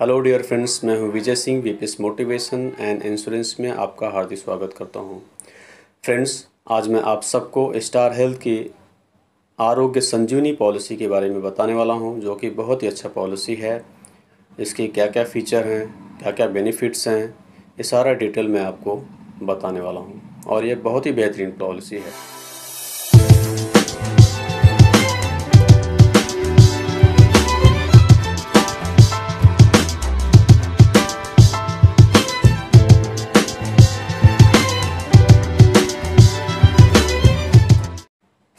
hello dear friends मैं हूं Vijay Singh VPS motivation and insurance में आपका हार्दिक स्वागत करता हूं फ्रेंड्स आज मैं आप सबको स्टार हेल्थ की आरोग्य संजीवनी पॉलिसी के बारे में बताने वाला हूं जो कि बहुत ही अच्छा पॉलिसी है इसके क्या क्या फ़ीचर हैं क्या क्या बेनिफिट्स हैं ये सारा डिटेल मैं आपको बताने वाला हूँ और ये बहुत ही बेहतरीन पॉलिसी है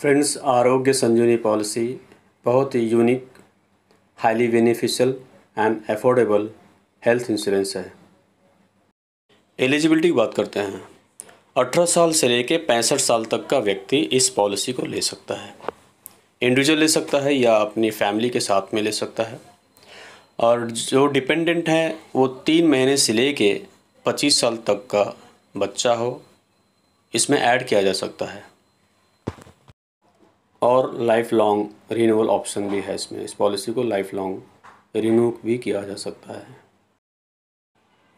फ्रेंड्स आरोग्य संजीवनी पॉलिसी बहुत ही unique highly beneficial and affordable health insurance है एलिजिबिलिटी की बात करते हैं 18 साल से लेकर पैंसठ साल तक का व्यक्ति इस पॉलिसी को ले सकता है इंडिविजुअल ले सकता है या अपनी फैमिली के साथ में ले सकता है और जो डिपेंडेंट हैं वो तीन महीने से ले कर पच्चीस साल तक का बच्चा हो इसमें ऐड किया जा सकता है और लाइफ लॉन्ग रिन्यूअल ऑप्शन भी है इसमें इस पॉलिसी को लाइफ लॉन्ग रीनू भी किया जा सकता है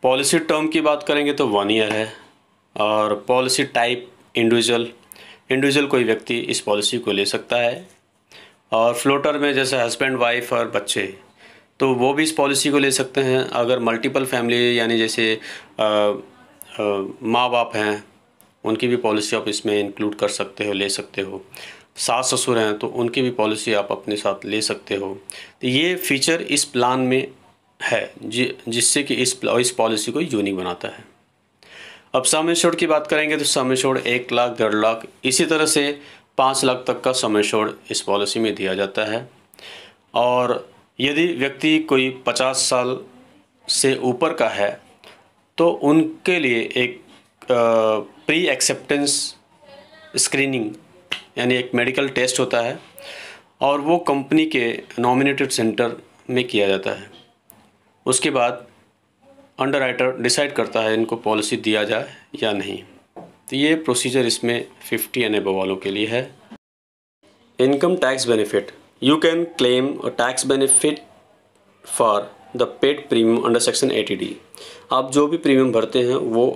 पॉलिसी टर्म की बात करेंगे तो वन ईयर है और पॉलिसी टाइप इंडिविजुअल इंडिविजुअल कोई व्यक्ति इस पॉलिसी को ले सकता है और फ्लोटर में जैसे हस्बैंड वाइफ और बच्चे तो वो भी इस पॉलिसी को ले सकते हैं अगर मल्टीपल फैमिली यानी जैसे माँ बाप हैं उनकी भी पॉलिसी आप इसमें इंक्लूड कर सकते हो ले सकते हो सास ससुर हैं तो उनकी भी पॉलिसी आप अपने साथ ले सकते हो तो ये फीचर इस प्लान में है जि, जिससे कि इस इस पॉलिसी को यूनिक बनाता है अब समय की बात करेंगे तो समय एक लाख डेढ़ लाख इसी तरह से पाँच लाख तक का समय शोर इस पॉलिसी में दिया जाता है और यदि व्यक्ति कोई पचास साल से ऊपर का है तो उनके लिए एक प्री एक्सेप्टेंस स्क्रीनिंग यानी एक मेडिकल टेस्ट होता है और वो कंपनी के नॉमिनेटेड सेंटर में किया जाता है उसके बाद अंडर राइटर डिसाइड करता है इनको पॉलिसी दिया जाए या नहीं तो ये प्रोसीजर इसमें 50 एन एबो वालों के लिए है income tax benefit you can claim a tax benefit for the paid premium under section 80 D आप जो भी प्रीमियम भरते हैं वो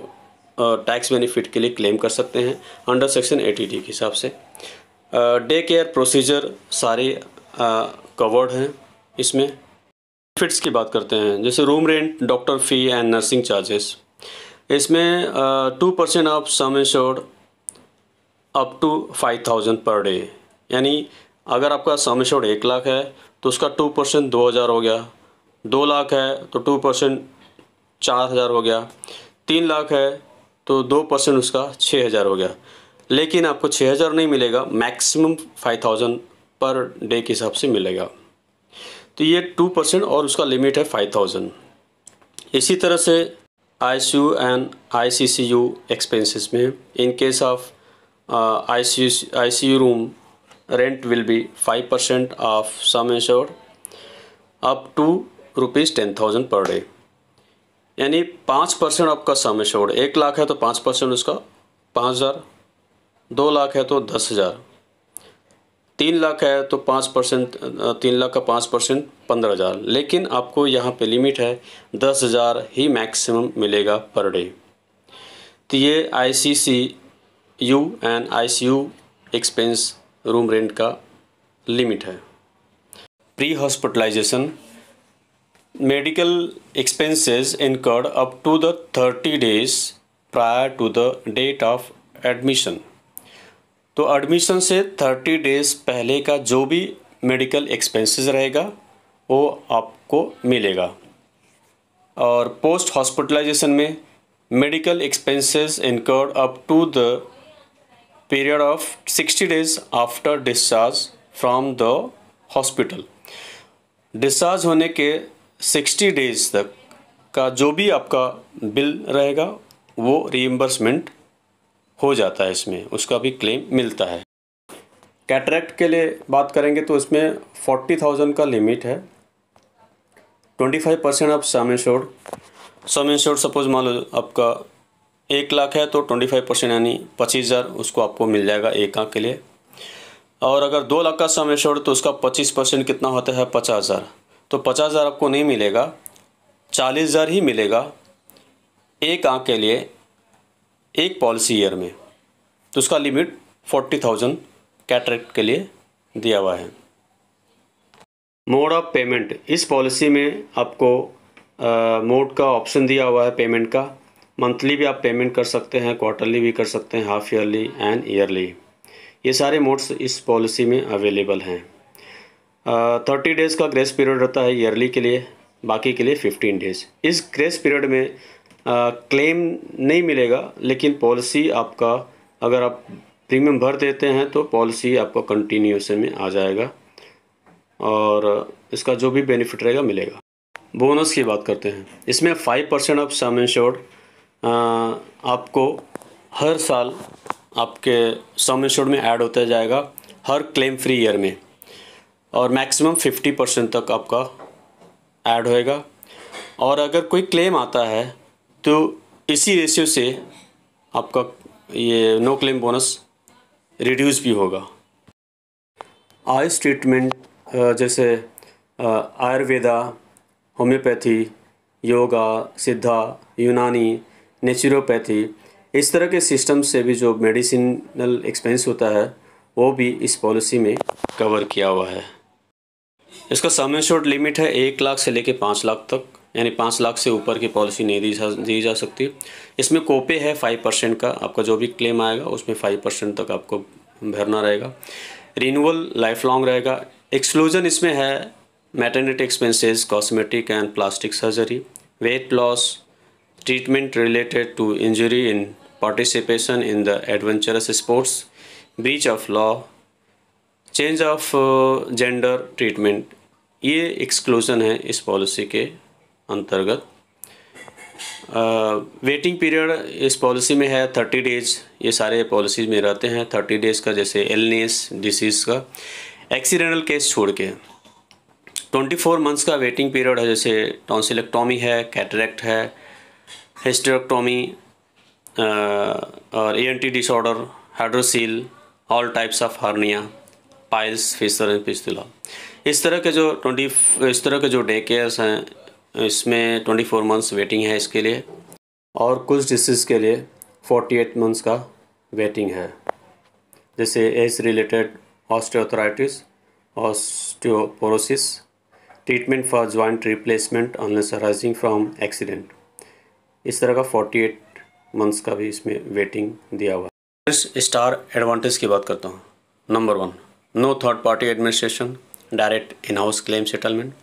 टैक्स बेनिफिट के लिए क्लेम कर सकते हैं अंडर सेक्शन एटी डी के हिसाब से डे केयर प्रोसीजर सारे कवर्ड हैं इसमें बेनिफिट्स की बात करते हैं जैसे room rent doctor fee and nursing charges इसमें two percent of sum insured up to five thousand per day यानी अगर आपका सम इंश्योर्ड एक लाख है तो उसका टू परसेंट दो हज़ार हो गया दो लाख है तो टू परसेंट चार हज़ार हो गया तीन लाख है तो दो परसेंट उसका छः हज़ार हो गया लेकिन आपको छः हज़ार नहीं मिलेगा maximum five thousand per day के हिसाब से मिलेगा तो ये टू परसेंट और उसका लिमिट है फाइव थाउजेंड इसी तरह से I C U and I C C U expenses में in case of I C I C U room rent will be five percent of sum insure up to rupees ten thousand per day यानी पाँच percent आपका sum assured एक लाख है तो पाँच percent उसका पाँच हज़ार दो लाख है तो दस हज़ार तीन लाख है तो पाँच परसेंट तीन लाख का पाँच परसेंट पंद्रह हज़ार लेकिन आपको यहाँ पे लिमिट है दस हज़ार ही मैक्सिमम मिलेगा पर डे तो ये I C C U and I C U expense room rent का लिमिट है pre hospitalisation medical expenses incurred up to the 30 days prior to the date of admission तो एडमिशन से 30 डेज पहले का जो भी मेडिकल एक्सपेंसेस रहेगा वो आपको मिलेगा और पोस्ट हॉस्पिटलाइजेशन में medical expenses incurred up to the period of 60 days after discharge from the hospital discharge होने के सिक्सटी डेज तक का जो भी आपका बिल रहेगा वो रीएम्बर्समेंट हो जाता है इसमें उसका भी क्लेम मिलता है कैटरेक्ट के लिए बात करेंगे तो इसमें फोर्टी थाउजेंड का लिमिट है ट्वेंटी फाइव परसेंट आप sum insured sum insured suppose मान लो आपका एक लाख है तो ट्वेंटी फाइव परसेंट यानी पच्चीस हज़ार उसको आपको मिल जाएगा एक आँख के लिए और अगर दो लाख का सम इंश्योर्ड तो उसका पच्चीस परसेंट कितना होता है पचास हज़ार तो पचास हज़ार आपको नहीं मिलेगा चालीस हज़ार ही मिलेगा एक आँख के लिए एक पॉलिसी ईयर में तो उसका लिमिट फोर्टी थाउजेंड कैटरेक्ट के लिए दिया हुआ है मोड ऑफ पेमेंट इस पॉलिसी में आपको मोड का ऑप्शन दिया हुआ है पेमेंट का मंथली भी आप पेमेंट कर सकते हैं क्वार्टरली भी कर सकते हैं हाफ ईयरली एंड ईयरली ये सारे मोड्स इस पॉलिसी में अवेलेबल हैं थर्टी डेज़ का ग्रेस पीरियड रहता है ईयरली के लिए बाकी के लिए फिफ्टीन डेज़ इस ग्रेस पीरियड में क्लेम नहीं मिलेगा लेकिन पॉलिसी आपका अगर आप प्रीमियम भर देते हैं तो पॉलिसी आपका कंटिन्यूसन में आ जाएगा और इसका जो भी बेनिफिट रहेगा मिलेगा बोनस की बात करते हैं इसमें five percent of sum insured आपको हर साल आपके सम इंश्योर्ड में ऐड होता जाएगा हर क्लेम फ्री ईयर में और मैक्सिमम 50 परसेंट तक आपका ऐड होएगा और अगर कोई क्लेम आता है तो इसी रेशियो से आपका ये नो क्लेम बोनस रिड्यूस भी होगा आयुष ट्रीटमेंट जैसे आयुर्वेदा होम्योपैथी योगा सिद्धा यूनानी नेचुरोपैथी इस तरह के सिस्टम से भी जो मेडिसिनल एक्सपेंस होता है वो भी इस पॉलिसी में कवर किया हुआ है इसका सम एंड लिमिट है एक लाख से लेके पाँच लाख तक यानी पाँच लाख से ऊपर की पॉलिसी नहीं दी जा दी जा सकती इसमें कोपे है फाइव परसेंट का आपका जो भी क्लेम आएगा उसमें फाइव परसेंट तक आपको भरना रहेगा रिनूअल लाइफ लॉन्ग रहेगा एक्सक्लूजन इसमें है maternity expenses cosmetic and plastic surgery weight loss treatment related to injury in participation in the adventurous sports breach of law change of gender treatment ये exclusion है इस पॉलिसी के अंतर्गत waiting uh, period इस policy में है thirty days ये सारे पॉलिसीज में रहते हैं थर्टी डेज का जैसे एलनेस डिसीज़ का एक्सीडेंटल केस छोड़ के ट्वेंटी फोर मंथ्स का वेटिंग पीरियड है जैसे टॉन्सिलेक्टॉमी है कैटरेक्ट है हिस्टेरेक्टॉमी uh, और E N T disorder hydrocele all types of hernia piles fissure and इस तरह के जो ट्वेंटी इस तरह के जो डे केयर्स हैं इसमें ट्वेंटी फोर मंथ्स वेटिंग है इसके लिए और कुछ डिसीज़ के लिए फोर्टी एट मंथ्स का वेटिंग है जैसे age related osteoarthritis osteoporosis treatment for joint replacement unless from accident इस तरह का फोर्टी एट मंथ्स का भी इसमें वेटिंग दिया हुआ है स्टार एडवांटेज की बात करता हूँ number one no third party administration direct in house claim settlement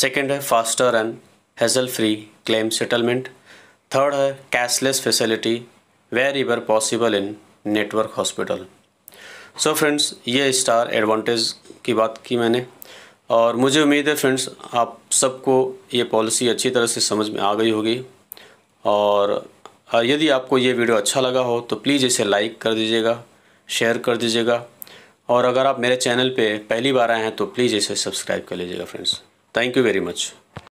second है faster and hassle free claim settlement third है cashless facility wherever possible in network hospital so friends ये star advantage की बात की मैंने और मुझे उम्मीद है फ्रेंड्स आप सबको ये पॉलिसी अच्छी तरह से समझ में आ गई होगी और यदि आपको ये वीडियो अच्छा लगा हो तो प्लीज़ इसे लाइक कर दीजिएगा शेयर कर दीजिएगा और अगर आप मेरे चैनल पे पहली बार आए हैं तो प्लीज़ इसे सब्सक्राइब कर लीजिएगा friends thank you very much